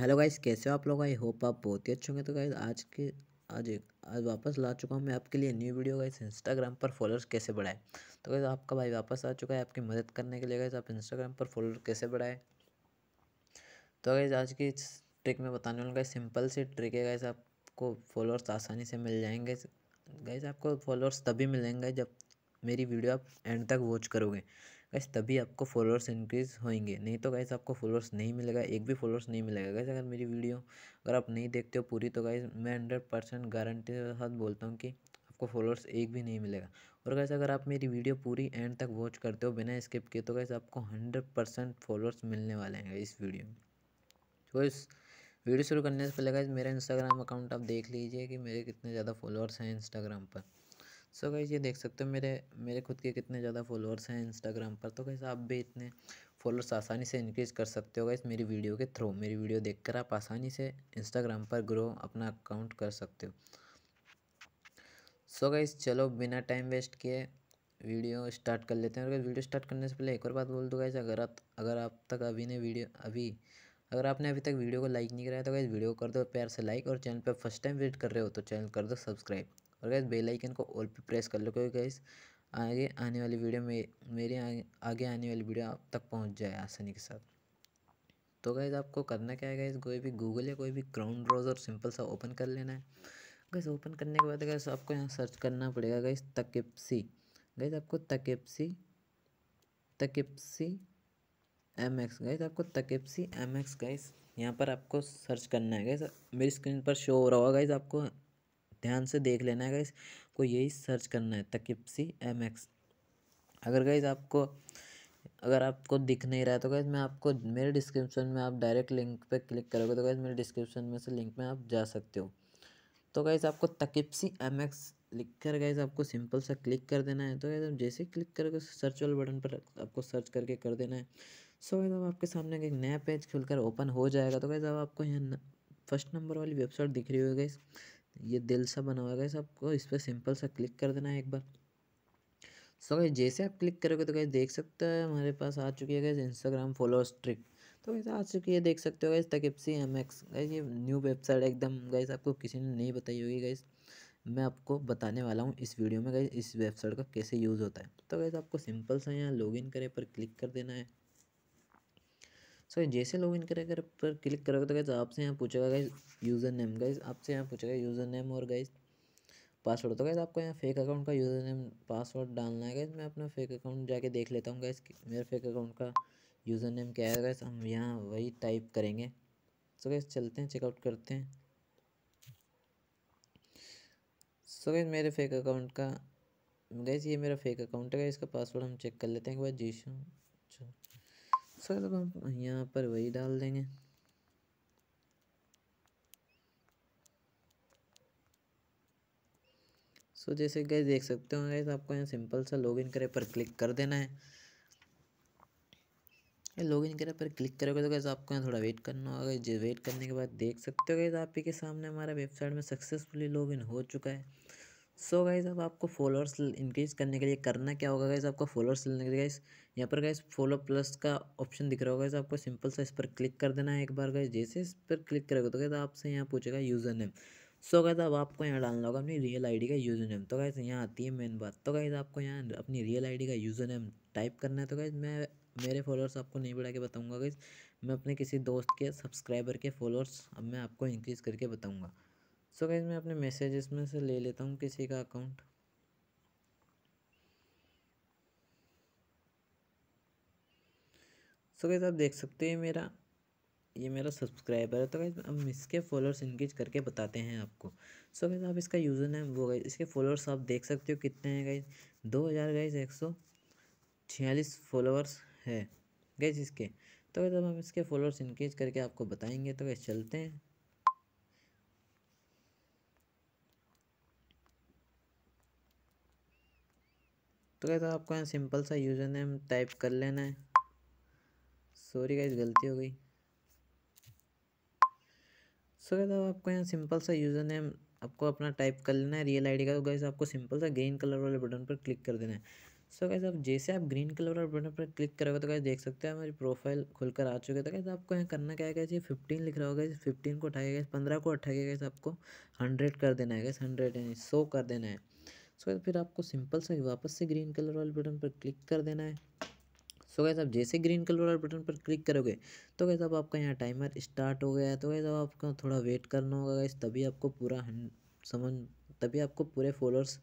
hello guys कैसे हो आप लोग आई होप आप बहुत ही अच्छे होंगे तो गाइस आज के आज एक आज वापस ला चुका हूँ मैं आपके लिए न्यू वीडियो गाइस इंस्टाग्राम पर फॉलोअर्स कैसे बढ़ाएं तो गाइस आपका भाई वापस आ चुका है आपकी मदद करने के लिए गाइस आप इंस्टाग्राम पर फॉलोअर कैसे बढ़ाएं तो गाइस आज की ट्रिक में बताने वाला गाइस सिंपल सी ट्रिक है गाइस आपको फॉलोअर्स आसानी से मिल जाएंगे गाइस आपको फॉलोअर्स तभी मिलेंगे जब मेरी वीडियो आप एंड तक वॉच करोगे गैस तभी आपको फॉलोअर्स इंक्रीज़ होंगे नहीं तो गैस आपको फॉलोअर्स नहीं मिलेगा एक भी फॉलोअर्स नहीं मिलेगा गैस अगर मेरी वीडियो अगर आप नहीं देखते हो पूरी तो गैस मैं हंड्रेड परसेंट गारंटी के साथ बोलता हूँ कि आपको फॉलोअर्स एक भी नहीं मिलेगा और गैस अगर आप मेरी वीडियो पूरी एंड तक वॉच करते हो बिना स्किप किए तो गैस आपको हंड्रेड परसेंट फॉलोअर्स मिलने वाले हैं इस वीडियो में तो इस वीडियो शुरू करने से पहले गैस मेरा इंस्टाग्राम अकाउंट आप देख लीजिए कि मेरे कितने ज़्यादा फॉलोअर्स हैं इंस्टाग्राम पर सो गाइज़ ये देख सकते हो मेरे मेरे खुद के कितने ज़्यादा फॉलोअर्स हैं इंस्टाग्राम पर तो गाइज़ आप भी इतने फॉलोअर्स आसानी से इंक्रीज कर सकते हो गाइज़ मेरी वीडियो के थ्रू मेरी वीडियो देखकर आप आसानी से इंस्टाग्राम पर ग्रो अपना अकाउंट कर सकते हो सो गाइज़ चलो बिना टाइम वेस्ट किए वीडियो स्टार्ट कर लेते हैं और वीडियो स्टार्ट करने से पहले एक और बात बोल दो गाइज़ अगर आप अगर आप तक अभी ने वीडियो अभी अगर आपने अभी तक वीडियो को लाइक नहीं कराया तो गाइज़ वीडियो कर दो प्यार से लाइक और चैनल पर फर्स्ट टाइम विजिट कर रहे हो तो चैनल कर दो सब्सक्राइब और गैस बेलाइकन को ऑल पर प्रेस कर लो क्योंकि गैस आगे आने वाली वीडियो में मेरे आगे, आने वाली वीडियो आप तक पहुंच जाए आसानी के साथ तो गैस आपको करना क्या है गैस कोई भी गूगल या कोई भी क्राउन और सिंपल सा ओपन कर लेना है गैस ओपन करने के बाद गैस आपको यहाँ सर्च करना पड़ेगा गैस तकेपसी गैस आपको तकेपसी तकेपसी एम एक्स गैस आपको तकेपसी एम एक्स गैस यहाँ पर आपको सर्च करना है गैस मेरी स्क्रीन पर शो हो रहा होगा गैस आपको ध्यान से देख लेना है गाइस को यही सर्च करना है तकिपसी एम एक्स अगर गाइज आपको अगर आपको दिख नहीं रहा है तो गैस मैं आपको मेरे डिस्क्रिप्शन में आप डायरेक्ट लिंक पे क्लिक करोगे तो गैस मेरे डिस्क्रिप्शन में से लिंक में आप जा सकते हो तो गैस आपको तकिपसी एम एक्स लिख कर गए आपको सिंपल सा क्लिक कर देना है तो गैस जैसे क्लिक करोगे सर्च वाले बटन पर आपको सर्च करके कर देना है सो गैस अब आपके सामने एक नया पेज खुलकर ओपन हो जाएगा तो गैस अब आपको यहाँ फर्स्ट नंबर वाली वेबसाइट दिख रही होगी गई ये दिल सा बना हुआ है सबको इस पर सिंपल सा क्लिक कर देना है एक बार सो so, जैसे आप क्लिक करोगे तो कहीं देख सकते हैं हमारे पास आ चुकी है इंस्टाग्राम फॉलोअर्स ट्रिक तो वैसे आ चुकी है देख सकते हो गई तकिपसी एम एक्स गाइज ये न्यू वेबसाइट एकदम गाइज आपको किसी ने नहीं बताई होगी गाइज मैं आपको बताने वाला हूँ इस वीडियो में गाइज इस वेबसाइट का कैसे यूज़ होता है तो गैस आपको सिंपल सा यहाँ लॉग करें पर क्लिक कर देना है सर जैसे लॉग इन करेंगे पर क्लिक करोगे तो गाइज आपसे यहाँ पूछेगा गाइज यूज़र नेम गाइज आपसे यहाँ पूछेगा यूज़र नेम और गाइज पासवर्ड तो गाइज आपको यहाँ फेक अकाउंट का यूज़र नेम पासवर्ड डालना है गाइज मैं अपना फेक अकाउंट जाके देख लेता हूँ गाइज मेरे फेक अकाउंट का यूज़र नेम क्या है गाइज हम यहाँ वही टाइप करेंगे सो गाइज चलते हैं चेकआउट करते हैं सो गाइज मेरे फेक अकाउंट का गैस ये मेरा फेक अकाउंट है इसका पासवर्ड हम चेक कर लेते हैं एक बार जीशू सर हम यहाँ पर वही डाल देंगे सो so, जैसे गए देख सकते हो गए आपको यहाँ सिंपल सा लॉगिन करे पर क्लिक कर देना है लॉगिन करे पर क्लिक करोगे तो कैसे आपको यहाँ थोड़ा वेट करना होगा जो वेट करने के बाद देख सकते हो गए आप ही के सामने हमारा वेबसाइट में सक्सेसफुली लॉगिन हो चुका है सो गाइज़ अब आपको फॉलोअर्स इंक्रीज करने के लिए करना क्या होगा गाइज़ आपको फॉलोअर्स लेने के लिए गाइज़ यहाँ पर गाइज़ फॉलो प्लस का ऑप्शन दिख रहा होगा गाइज़ आपको सिंपल सा इस पर क्लिक कर देना है एक बार गाइज़ जैसे इस पर क्लिक करेगा तो गाइज़ आपसे यहाँ पूछेगा यूज़र नेम सो गाइज़ अब आपको यहाँ डालना होगा अपनी रियल आई का यूज़र नेम तो गाइज़ यहाँ आती है मेन बात तो गाइज़ आपको यहाँ अपनी रियल आई का यूज़र नेम टाइप करना है तो गाइज़ मैं मेरे फॉलोअर्स आपको नहीं बढ़ा के बताऊँगा गाइज़ मैं अपने किसी दोस्त के सब्सक्राइबर के फॉलोअर्स अब मैं आपको इंक्रीज़ करके बताऊँगा सो so, गाइज मैं अपने मैसेजेस में से ले लेता हूँ किसी का अकाउंट सो कैसे आप देख सकते हैं मेरा ये मेरा सब्सक्राइबर है तो कैसे हम इसके फॉलोअर्स इंगेज करके बताते हैं आपको सो so, गैस आप इसका यूज़र नेम वो गई इसके फॉलोअर्स आप देख सकते हो कितने हैं गाइज दो हज़ार गाइज एक सौ छियालीस फॉलोअर्स है गैज इसके तो कैसे अब हम इसके फॉलोअर्स इंक्रीज करके आपको बताएंगे तो कैसे चलते हैं तो कैसे आपको यहाँ सिंपल सा यूज़र नेम टाइप कर लेना है सॉरी गाइज गलती हो गई सो कहता आपको यहाँ सिंपल सा यूज़र नेम आपको अपना टाइप कर लेना है रियल आईडी का तो गैस आपको सिंपल सा ग्रीन कलर वाले बटन पर क्लिक कर देना है सो कैसे आप जैसे आप ग्रीन कलर वाले बटन पर क्लिक करोगे तो गैस देख सकते हैं हमारी प्रोफाइल खुलकर आ चुके तो कैसे आपको यहाँ करना क्या है कैसे फिफ्टीन लिख रहा होगा इस फिफ्टीन को उठाएगा गैस पंद्रह को अठाएगा कैसे आपको हंड्रेड कर देना है गैस हंड्रेड यानी सो कर देना है सो so, फिर आपको सिंपल से वापस से ग्रीन कलर वाले बटन पर क्लिक कर देना है सो गैस आप जैसे ग्रीन कलर वाले बटन पर क्लिक करोगे तो गैस अब आपका यहाँ टाइमर स्टार्ट हो गया है तो गैस अब आपको थोड़ा वेट करना होगा गैस तभी आपको पूरा समझ तभी आपको पूरे फॉलोअर्स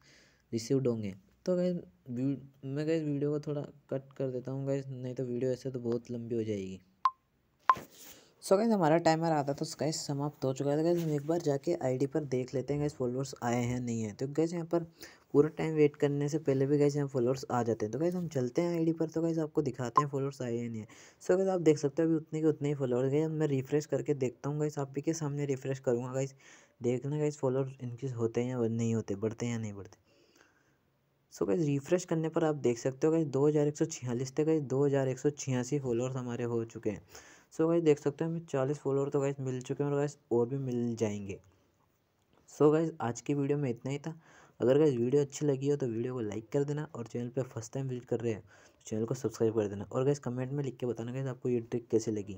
रिसीव्ड होंगे तो गैस मैं गैस वीडियो को थोड़ा कट कर देता हूँ गैस नहीं तो वीडियो ऐसे तो बहुत लंबी हो जाएगी सो so गैस हमारा टाइमर आता तो गैस समाप्त हो चुका है तो गैस हम एक बार जाके आईडी पर देख लेते हैं गैस फॉलोअर्स आए हैं नहीं है तो गैस यहाँ पर पूरा टाइम वेट करने से पहले भी कैसे हम फॉलोअर्स आ जाते हैं तो कैसे हम चलते हैं आईडी पर तो कैसे आपको दिखाते हैं फॉलोअर्स आए या नहीं है सो कैसे आप देख सकते हो अभी उतने के उतने ही फॉलोअर्स गए मैं रिफ्रेश करके देखता हूँ कैसे आप ही के सामने रिफ्रेश करूँगा कैसे देखना कैसे फॉलोअर्स इनक्रीज होते हैं या नहीं होते बढ़ते हैं या नहीं बढ़ते सो कैसे रिफ्रेश करने पर आप देख सकते हो कैसे दो हज़ार एक सौ छियालीस थे कैसे दो हज़ार एक सौ छियासी फॉलोअर्स हमारे हो चुके हैं सो गाइज देख सकते हो हमें चालीस फॉलोअर तो गाइज मिल चुके हैं और गैस और भी मिल जाएंगे सो गाइज आज की वीडियो में इतना ही था अगर गाइज वीडियो अच्छी लगी हो तो वीडियो को लाइक कर देना और चैनल पर फर्स्ट टाइम विजिट कर रहे हैं तो चैनल को सब्सक्राइब कर देना और गैस कमेंट में लिख के बताना गैस आपको ये ट्रिक कैसे लगी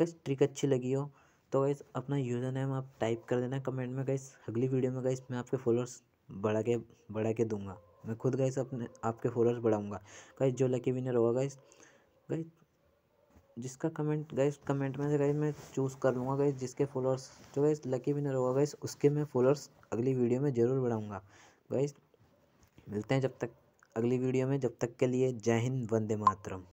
गैस ट्रिक अच्छी लगी हो तो गैस अपना यूज़र नेम आप टाइप कर देना कमेंट में गैस अगली वीडियो में गैस मैं आपके फॉलोअर्स बढ़ा के बढ़ा के दूंगा मैं खुद गैस अपने आपके फॉलोअर्स बढ़ाऊंगा गैस जो लकी विनर होगा गैस गैस जिसका कमेंट गैस कमेंट में से गैस मैं चूज़ कर लूँगा गैस जिसके फॉलोअर्स जो गैस लकी विनर होगा गैस उसके मैं फॉलोअर्स अगली वीडियो में ज़रूर बढ़ाऊँगा गाइस मिलते हैं जब तक अगली वीडियो में जब तक के लिए जय हिंद वंदे मातरम